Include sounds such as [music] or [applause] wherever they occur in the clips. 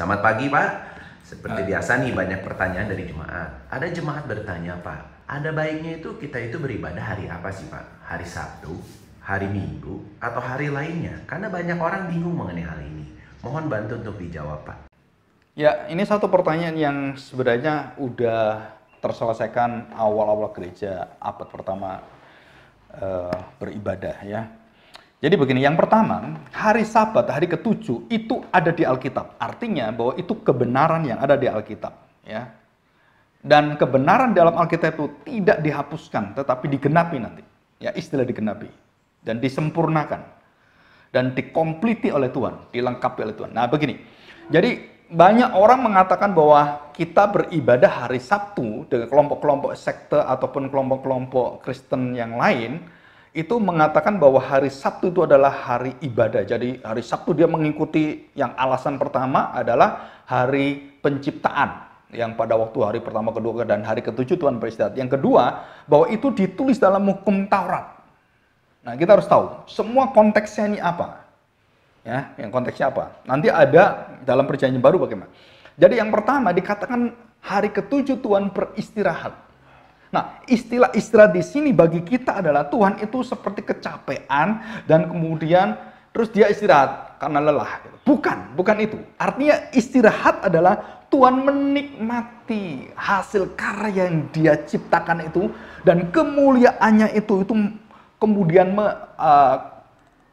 Selamat pagi Pak. Seperti ah. biasa nih banyak pertanyaan dari jemaat. Ada jemaat bertanya Pak, ada baiknya itu kita itu beribadah hari apa sih Pak? Hari Sabtu, hari Minggu, atau hari lainnya? Karena banyak orang bingung mengenai hal ini. Mohon bantu untuk dijawab Pak. Ya, ini satu pertanyaan yang sebenarnya udah terselesaikan awal-awal gereja abad pertama uh, beribadah ya. Jadi begini, yang pertama, hari Sabat, hari ketujuh itu ada di Alkitab. Artinya bahwa itu kebenaran yang ada di Alkitab, ya. Dan kebenaran dalam Alkitab itu tidak dihapuskan, tetapi digenapi nanti. Ya, istilah digenapi dan disempurnakan dan dikompliti oleh Tuhan, dilengkapi oleh Tuhan. Nah, begini. Jadi banyak orang mengatakan bahwa kita beribadah hari Sabtu dengan kelompok-kelompok sekte ataupun kelompok-kelompok Kristen yang lain itu mengatakan bahwa hari Sabtu itu adalah hari ibadah. Jadi hari Sabtu dia mengikuti yang alasan pertama adalah hari penciptaan yang pada waktu hari pertama, kedua, dan hari ketujuh Tuhan beristirahat. Yang kedua, bahwa itu ditulis dalam hukum Taurat. Nah, kita harus tahu semua konteksnya ini apa. Ya, yang konteksnya apa. Nanti ada dalam perjanjian baru bagaimana. Jadi yang pertama dikatakan hari ketujuh Tuhan beristirahat. Nah, istilah istirahat di sini bagi kita adalah Tuhan itu seperti kecapean dan kemudian terus dia istirahat karena lelah. Gitu. Bukan, bukan itu. Artinya istirahat adalah Tuhan menikmati hasil karya yang dia ciptakan itu dan kemuliaannya itu itu kemudian me, uh,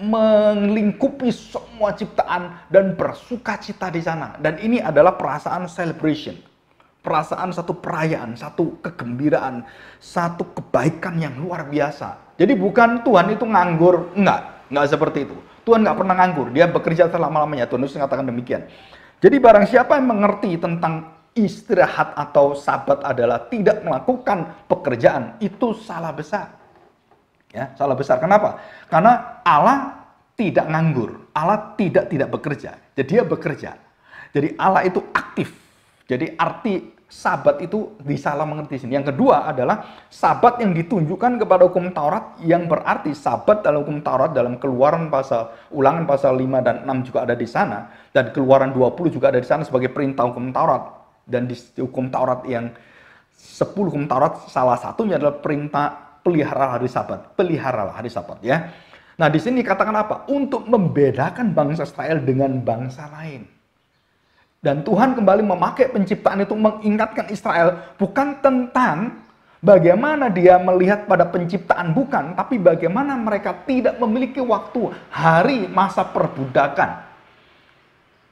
melingkupi semua ciptaan dan bersuka cita di sana. Dan ini adalah perasaan celebration perasaan, satu perayaan, satu kegembiraan, satu kebaikan yang luar biasa. Jadi bukan Tuhan itu nganggur, enggak, enggak seperti itu. Tuhan enggak pernah nganggur, dia bekerja selama-lamanya, Tuhan Yesus mengatakan demikian. Jadi barang siapa yang mengerti tentang istirahat atau sabat adalah tidak melakukan pekerjaan, itu salah besar. Ya, salah besar. Kenapa? Karena Allah tidak nganggur, Allah tidak tidak bekerja. Jadi dia bekerja. Jadi Allah itu aktif jadi arti sabat itu disalah mengerti sini. Yang kedua adalah sabat yang ditunjukkan kepada hukum Taurat yang berarti sabat dalam hukum Taurat dalam keluaran pasal ulangan pasal 5 dan 6 juga ada di sana dan keluaran 20 juga ada di sana sebagai perintah hukum Taurat dan di hukum Taurat yang 10 hukum Taurat salah satunya adalah perintah pelihara hari sabat. Peliharalah hari sabat ya. Nah, di sini katakan apa? Untuk membedakan bangsa Israel dengan bangsa lain. Dan Tuhan kembali memakai penciptaan itu mengingatkan Israel bukan tentang bagaimana dia melihat pada penciptaan bukan, tapi bagaimana mereka tidak memiliki waktu, hari, masa perbudakan.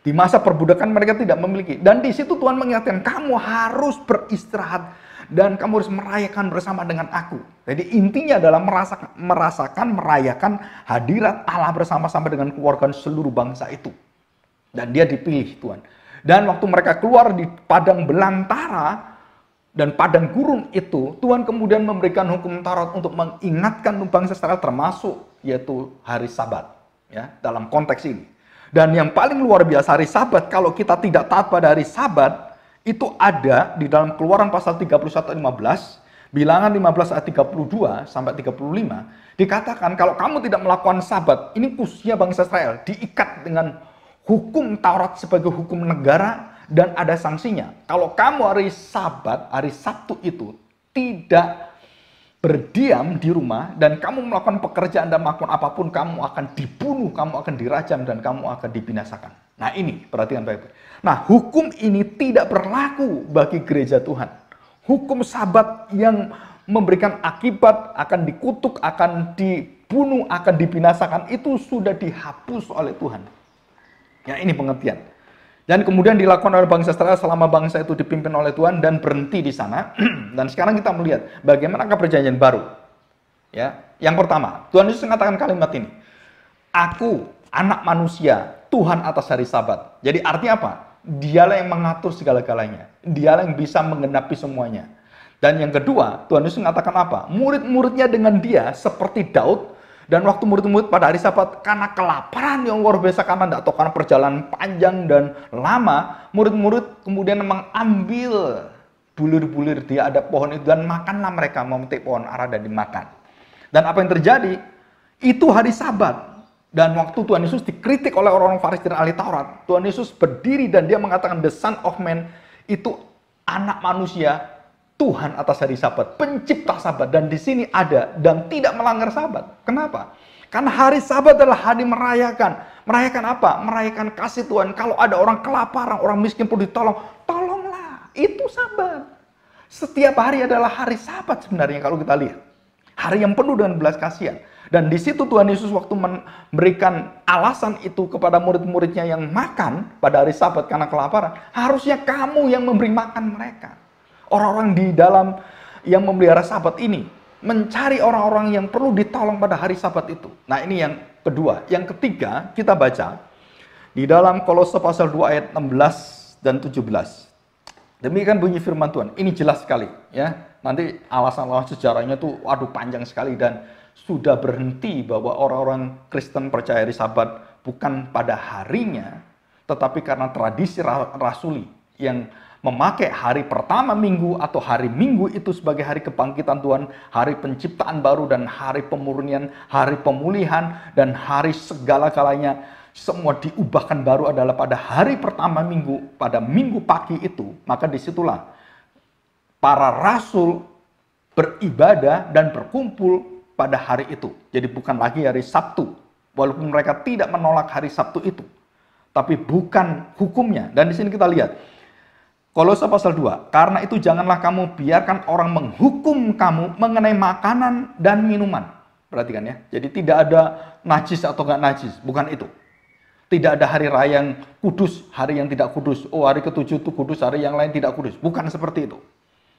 Di masa perbudakan mereka tidak memiliki. Dan di situ Tuhan mengingatkan kamu harus beristirahat dan kamu harus merayakan bersama dengan aku. Jadi intinya adalah merasakan, merasakan merayakan hadirat Allah bersama-sama dengan keluarga seluruh bangsa itu. Dan dia dipilih Tuhan. Dan waktu mereka keluar di padang belantara dan padang gurun itu, Tuhan kemudian memberikan hukum Taurat untuk mengingatkan bangsa Israel termasuk yaitu hari Sabat ya dalam konteks ini. Dan yang paling luar biasa hari Sabat kalau kita tidak taat pada hari Sabat itu ada di dalam Keluaran pasal 31 15 Bilangan 15 ayat 32 sampai 35 dikatakan kalau kamu tidak melakukan sabat, ini khususnya bangsa Israel diikat dengan hukum Taurat sebagai hukum negara dan ada sanksinya. Kalau kamu hari Sabat, hari Sabtu itu tidak berdiam di rumah dan kamu melakukan pekerjaan dan melakukan apapun, kamu akan dibunuh, kamu akan dirajam, dan kamu akan dibinasakan. Nah ini, perhatian baik-baik. Nah hukum ini tidak berlaku bagi gereja Tuhan. Hukum sabat yang memberikan akibat akan dikutuk, akan dibunuh, akan dibinasakan itu sudah dihapus oleh Tuhan. Ya ini pengertian. Dan kemudian dilakukan oleh bangsa Israel selama bangsa itu dipimpin oleh Tuhan dan berhenti di sana. [clears throat] dan sekarang kita melihat bagaimana perjanjian baru. Ya, yang pertama, Tuhan Yesus mengatakan kalimat ini. Aku anak manusia, Tuhan atas hari Sabat. Jadi artinya apa? Dialah yang mengatur segala-galanya. Dialah yang bisa menggenapi semuanya. Dan yang kedua, Tuhan Yesus mengatakan apa? Murid-muridnya dengan dia seperti Daud dan waktu murid-murid pada hari Sabat karena kelaparan yang luar biasa karena tidak tahu karena perjalanan panjang dan lama, murid-murid kemudian mengambil bulir-bulir di ada pohon itu dan makanlah mereka memetik pohon ara dan dimakan. Dan apa yang terjadi? Itu hari Sabat. Dan waktu Tuhan Yesus dikritik oleh orang-orang Farisi dan ahli Taurat, Tuhan Yesus berdiri dan dia mengatakan the Son of Man itu anak manusia Tuhan atas hari Sabat, pencipta Sabat dan di sini ada dan tidak melanggar Sabat. Kenapa? Karena hari Sabat adalah hari merayakan. Merayakan apa? Merayakan kasih Tuhan. Kalau ada orang kelaparan, orang miskin perlu ditolong, tolonglah. Itu Sabat. Setiap hari adalah hari Sabat sebenarnya kalau kita lihat. Hari yang penuh dengan belas kasihan. Dan di situ Tuhan Yesus waktu memberikan alasan itu kepada murid-muridnya yang makan pada hari Sabat karena kelaparan, harusnya kamu yang memberi makan mereka. Orang-orang di dalam yang memelihara sabat ini mencari orang-orang yang perlu ditolong pada hari sabat itu. Nah, ini yang kedua. Yang ketiga, kita baca di dalam Kolose pasal 2 ayat 16 dan 17. Demikian bunyi firman Tuhan. Ini jelas sekali ya. Nanti alasan-alasan sejarahnya tuh waduh panjang sekali dan sudah berhenti bahwa orang-orang Kristen percaya di sabat bukan pada harinya tetapi karena tradisi rasuli yang memakai hari pertama minggu atau hari minggu itu sebagai hari kebangkitan Tuhan, hari penciptaan baru dan hari pemurnian, hari pemulihan dan hari segala kalanya semua diubahkan baru adalah pada hari pertama minggu, pada minggu pagi itu, maka disitulah para rasul beribadah dan berkumpul pada hari itu. Jadi bukan lagi hari Sabtu, walaupun mereka tidak menolak hari Sabtu itu. Tapi bukan hukumnya. Dan di sini kita lihat, Kolose pasal 2, karena itu janganlah kamu biarkan orang menghukum kamu mengenai makanan dan minuman. Perhatikan ya, jadi tidak ada najis atau nggak najis, bukan itu. Tidak ada hari raya yang kudus, hari yang tidak kudus. Oh hari ketujuh itu kudus, hari yang lain tidak kudus. Bukan seperti itu.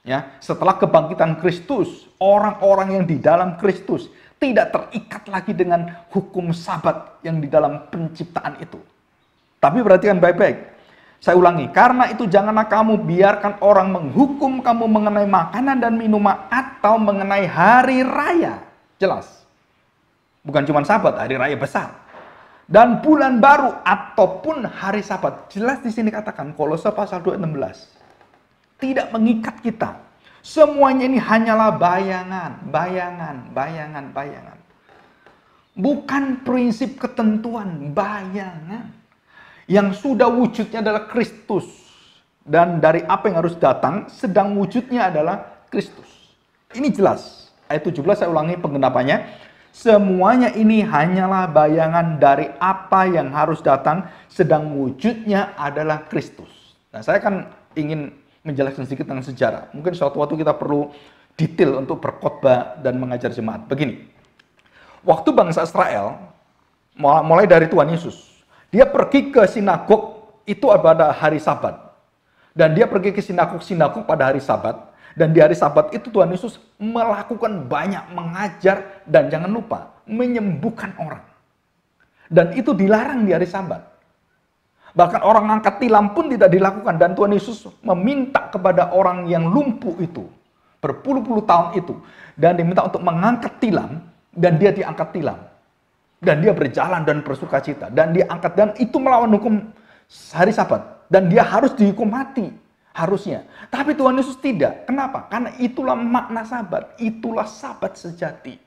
Ya, setelah kebangkitan Kristus, orang-orang yang di dalam Kristus tidak terikat lagi dengan hukum sabat yang di dalam penciptaan itu. Tapi perhatikan baik-baik, saya ulangi, karena itu janganlah kamu biarkan orang menghukum kamu mengenai makanan dan minuman atau mengenai hari raya. Jelas. Bukan cuma sabat, hari raya besar. Dan bulan baru ataupun hari sabat. Jelas di sini katakan, Kolose pasal 216. Tidak mengikat kita. Semuanya ini hanyalah bayangan, bayangan, bayangan, bayangan. Bukan prinsip ketentuan, bayangan yang sudah wujudnya adalah Kristus. Dan dari apa yang harus datang, sedang wujudnya adalah Kristus. Ini jelas. Ayat 17 saya ulangi penggenapannya. Semuanya ini hanyalah bayangan dari apa yang harus datang, sedang wujudnya adalah Kristus. Nah, saya kan ingin menjelaskan sedikit tentang sejarah. Mungkin suatu waktu kita perlu detail untuk berkhotbah dan mengajar jemaat. Begini, waktu bangsa Israel, mulai dari Tuhan Yesus, dia pergi ke sinagog itu pada hari Sabat. Dan dia pergi ke sinagog-sinagog pada hari Sabat. Dan di hari Sabat itu Tuhan Yesus melakukan banyak mengajar dan jangan lupa menyembuhkan orang. Dan itu dilarang di hari Sabat. Bahkan orang angkat tilam pun tidak dilakukan dan Tuhan Yesus meminta kepada orang yang lumpuh itu berpuluh-puluh tahun itu dan diminta untuk mengangkat tilam dan dia diangkat tilam. Dan dia berjalan dan bersuka cita. Dan dia angkat. Dan itu melawan hukum hari sabat. Dan dia harus dihukum mati. Harusnya. Tapi Tuhan Yesus tidak. Kenapa? Karena itulah makna sabat. Itulah sabat sejati.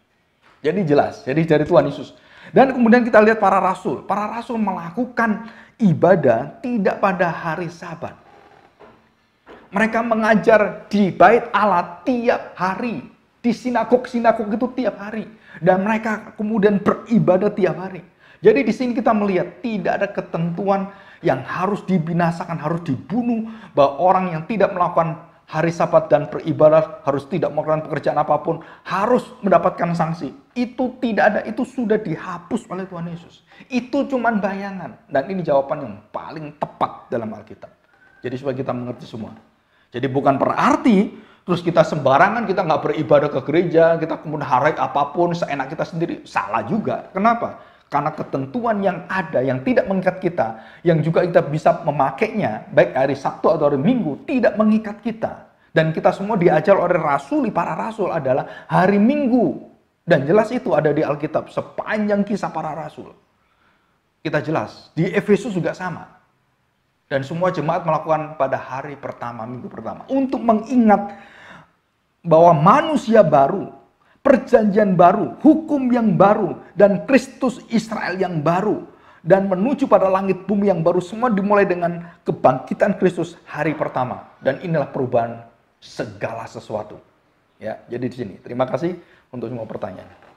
Jadi jelas. Jadi dari Tuhan Yesus. Dan kemudian kita lihat para rasul. Para rasul melakukan ibadah tidak pada hari sabat. Mereka mengajar di bait Allah tiap hari di sinagog-sinagog itu tiap hari. Dan mereka kemudian beribadah tiap hari. Jadi di sini kita melihat tidak ada ketentuan yang harus dibinasakan, harus dibunuh. Bahwa orang yang tidak melakukan hari sabat dan beribadah harus tidak melakukan pekerjaan apapun. Harus mendapatkan sanksi. Itu tidak ada, itu sudah dihapus oleh Tuhan Yesus. Itu cuma bayangan. Dan ini jawaban yang paling tepat dalam Alkitab. Jadi supaya kita mengerti semua. Jadi bukan berarti terus kita sembarangan, kita nggak beribadah ke gereja, kita kemudian harai apapun seenak kita sendiri, salah juga. Kenapa? Karena ketentuan yang ada, yang tidak mengikat kita, yang juga kita bisa memakainya, baik hari Sabtu atau hari Minggu, tidak mengikat kita. Dan kita semua diajar oleh Rasul, para Rasul adalah hari Minggu. Dan jelas itu ada di Alkitab, sepanjang kisah para Rasul. Kita jelas, di Efesus juga sama dan semua jemaat melakukan pada hari pertama, minggu pertama. Untuk mengingat bahwa manusia baru, perjanjian baru, hukum yang baru, dan Kristus Israel yang baru. Dan menuju pada langit bumi yang baru semua dimulai dengan kebangkitan Kristus hari pertama. Dan inilah perubahan segala sesuatu. Ya, jadi di sini. Terima kasih untuk semua pertanyaan.